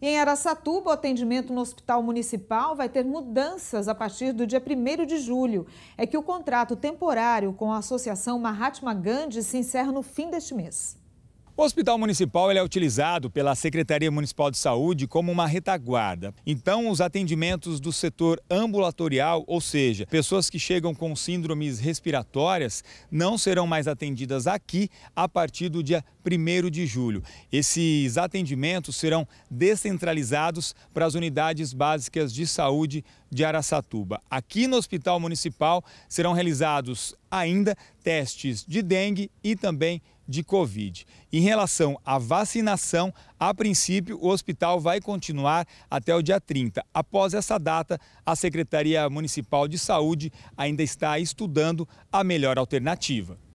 Em Araçatuba, o atendimento no Hospital Municipal vai ter mudanças a partir do dia 1 de julho. É que o contrato temporário com a Associação Mahatma Gandhi se encerra no fim deste mês. O Hospital Municipal é utilizado pela Secretaria Municipal de Saúde como uma retaguarda. Então, os atendimentos do setor ambulatorial, ou seja, pessoas que chegam com síndromes respiratórias, não serão mais atendidas aqui a partir do dia 1 de julho. Esses atendimentos serão descentralizados para as unidades básicas de saúde de Araçatuba. Aqui no Hospital Municipal serão realizados ainda testes de dengue e também de Covid. Em relação à vacinação, a princípio, o hospital vai continuar até o dia 30. Após essa data, a Secretaria Municipal de Saúde ainda está estudando a melhor alternativa.